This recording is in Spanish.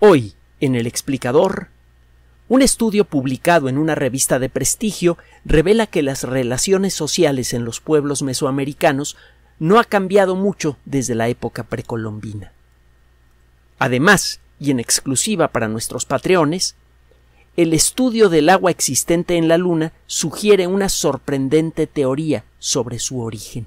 Hoy, en el explicador, un estudio publicado en una revista de prestigio revela que las relaciones sociales en los pueblos mesoamericanos no ha cambiado mucho desde la época precolombina. Además, y en exclusiva para nuestros patreones, el estudio del agua existente en la Luna sugiere una sorprendente teoría sobre su origen.